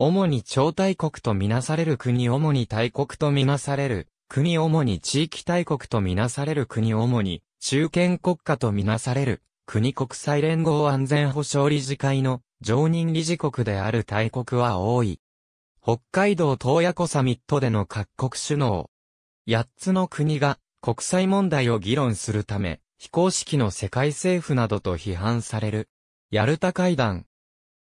主に超大国とみなされる国主に大国とみなされる国主に地域大国とみなされる国主に中堅国家とみなされる国国際連合安全保障理事会の常任理事国である大国は多い。北海道東野湖サミットでの各国首脳。八つの国が国際問題を議論するため、非公式の世界政府などと批判される。ヤルタ会談、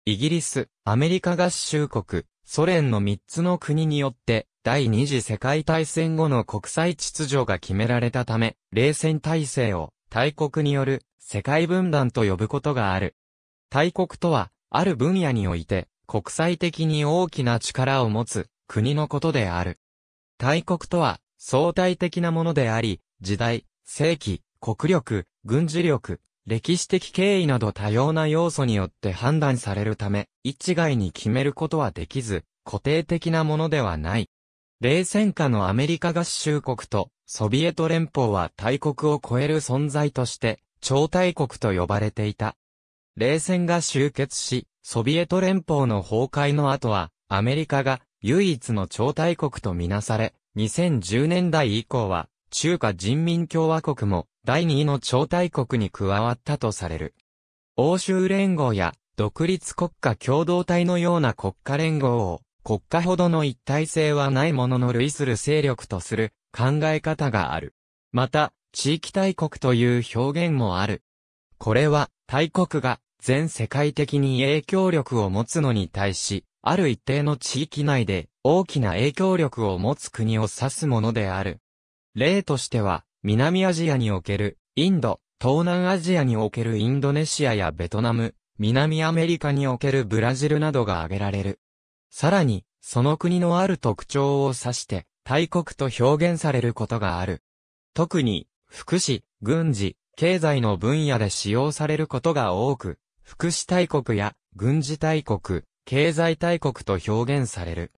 イギリス、アメリカ合衆国、ソ連の3つの国によって、第二次世界大戦後の国際秩序が決められたため、冷戦体制を大国による世界分断と呼ぶことがある。大国とは、ある分野において、国際的に大きな力を持つ国のことである。大国とは、相対的なものであり、時代、世紀、国力、軍事力、歴史的経緯など多様な要素によって判断されるため、一概に決めることはできず、固定的なものではない。冷戦下のアメリカ合衆国とソビエト連邦は大国を超える存在として、超大国と呼ばれていた。冷戦が終結し、ソビエト連邦の崩壊の後は、アメリカが唯一の超大国とみなされ、2010年代以降は、中華人民共和国も第2位の超大国に加わったとされる。欧州連合や独立国家共同体のような国家連合を国家ほどの一体性はないものの類する勢力とする考え方がある。また、地域大国という表現もある。これは、大国が全世界的に影響力を持つのに対し、ある一定の地域内で大きな影響力を持つ国を指すものである。例としては、南アジアにおけるインド、東南アジアにおけるインドネシアやベトナム、南アメリカにおけるブラジルなどが挙げられる。さらに、その国のある特徴を指して、大国と表現されることがある。特に、福祉、軍事、経済の分野で使用されることが多く、福祉大国や軍事大国、経済大国と表現される。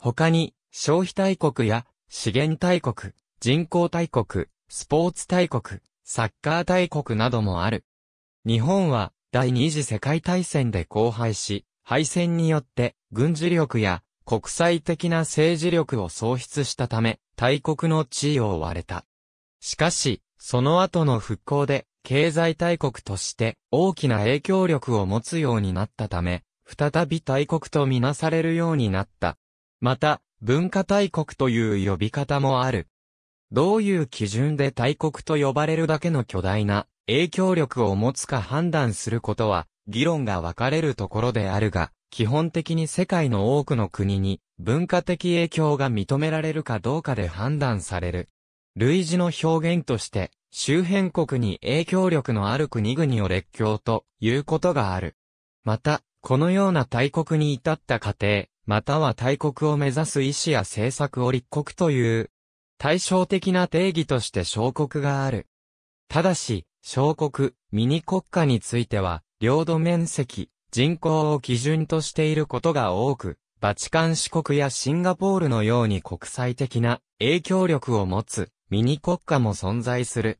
他に、消費大国や資源大国、人口大国、スポーツ大国、サッカー大国などもある。日本は第二次世界大戦で荒廃し、敗戦によって軍事力や国際的な政治力を喪失したため、大国の地位を追われた。しかし、その後の復興で経済大国として大きな影響力を持つようになったため、再び大国とみなされるようになった。また、文化大国という呼び方もある。どういう基準で大国と呼ばれるだけの巨大な影響力を持つか判断することは、議論が分かれるところであるが、基本的に世界の多くの国に文化的影響が認められるかどうかで判断される。類似の表現として、周辺国に影響力のある国々を列強ということがある。また、このような大国に至った過程、または大国を目指す意思や政策を立国という対照的な定義として小国がある。ただし、小国、ミニ国家については、領土面積、人口を基準としていることが多く、バチカン四国やシンガポールのように国際的な影響力を持つミニ国家も存在する。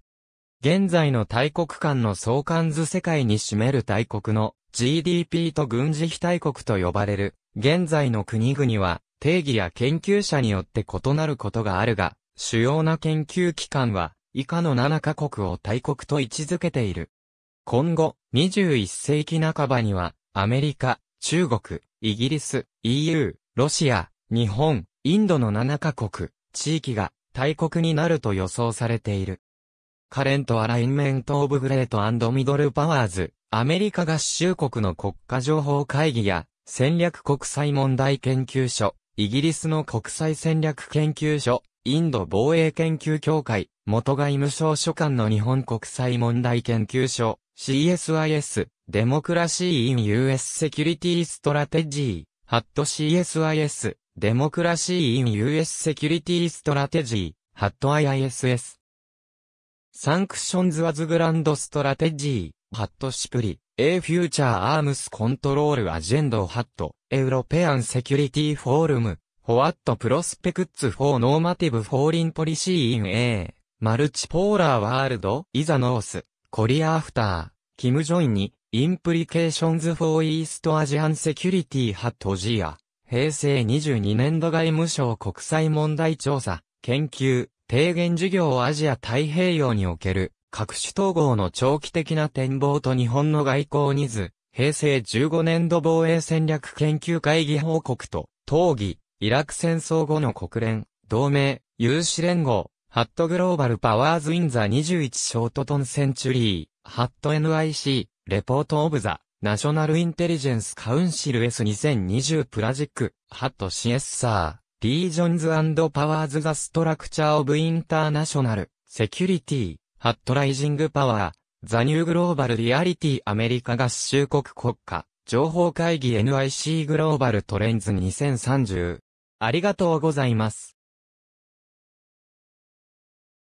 現在の大国間の相関図世界に占める大国の GDP と軍事費大国と呼ばれる現在の国々は定義や研究者によって異なることがあるが、主要な研究機関は、以下の7カ国を大国と位置づけている。今後、21世紀半ばには、アメリカ、中国、イギリス、EU、ロシア、日本、インドの7カ国、地域が大国になると予想されている。カレントアラインメントオブグレートミドルパワーズ、アメリカ合衆国の国家情報会議や戦略国際問題研究所、イギリスの国際戦略研究所、インド防衛研究協会、元外務省所管の日本国際問題研究所、CSIS、デモクラシー・イン・ US セキュリティ・ストラテジー、ハット CSIS、デモクラシー・イン・ US セキュリティ・ストラテジー、ハット IISS。サンクションズ・ワズ・グランド・ストラテジー、ハット・シプリ、A フューチャー・アームス・コントロール・アジェンド・ハット、エウロペアン・セキュリティ・フォールム、ホワットプロスペクッツフォーノーマティブフォーリンポリシーインエーマルチポーラーワールドイザノースコリアアフターキムジョインにインプリケーションズフォーイーストアジアンセキュリティハットジア平成22年度外務省国際問題調査研究提言事業アジア太平洋における各種統合の長期的な展望と日本の外交ニーズ平成15年度防衛戦略研究会議報告と討議イラク戦争後の国連、同盟、有志連合、ハットグローバルパワーズインザ21ショートトンセンチュリー、ハット NIC、レポートオブザ、ナショナルインテリジェンスカウンシル S2020 プラジック、ハット CS サー、リージョンズパワーズザストラクチャーオブインターナショナル、セキュリティ、ハットライジングパワー、ザニューグローバルリアリティアメリカ合衆国国家、情報会議 NIC グローバルトレンズ2030ありがとうございます。